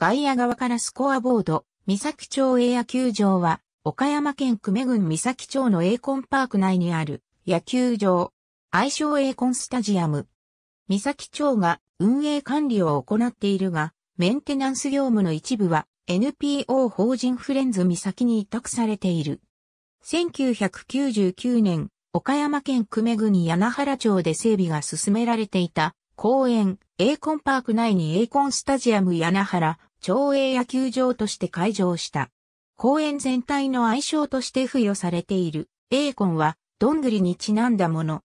外野側からスコアボード、三崎町営野球場は、岡山県久米郡三崎町の栄コンパーク内にある野球場、愛称栄コンスタジアム。三崎町が運営管理を行っているが、メンテナンス業務の一部は NPO 法人フレンズ三崎に委託されている。1999年、岡山県久米郡柳原町で整備が進められていた公園、栄コンパーク内に栄コンスタジアム柳原町営野球場として開場した。公園全体の愛称として付与されている、エーコンは、どんぐりにちなんだもの。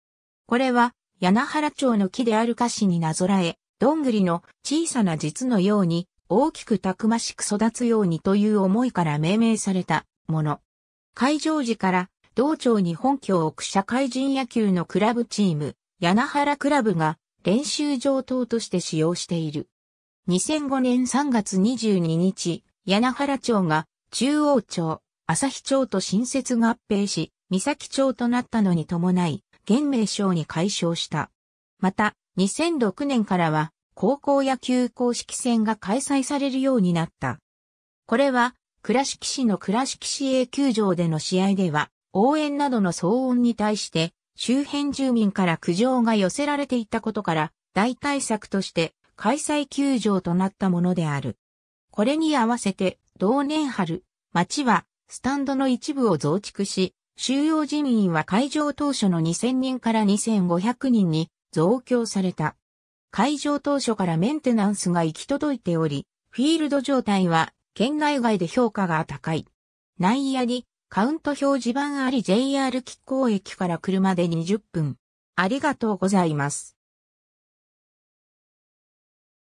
これは、柳原町の木である歌詞になぞらえ、どんぐりの小さな実のように、大きくたくましく育つようにという思いから命名されたもの。開場時から、道庁に本拠を置く社会人野球のクラブチーム、柳原クラブが練習場等として使用している。2005年3月22日、柳原町が中央町、日町と新設合併し、三崎町となったのに伴い、現名称に解消した。また、2006年からは、高校野球公式戦が開催されるようになった。これは、倉敷市の倉敷市営球場での試合では、応援などの騒音に対して、周辺住民から苦情が寄せられていたことから、大対策として、開催球場となったものである。これに合わせて同年春、町はスタンドの一部を増築し、収容人員は会場当初の2000人から2500人に増強された。会場当初からメンテナンスが行き届いており、フィールド状態は県内外で評価が高い。内野にカウント表示板あり JR 気候駅から車で20分。ありがとうございます。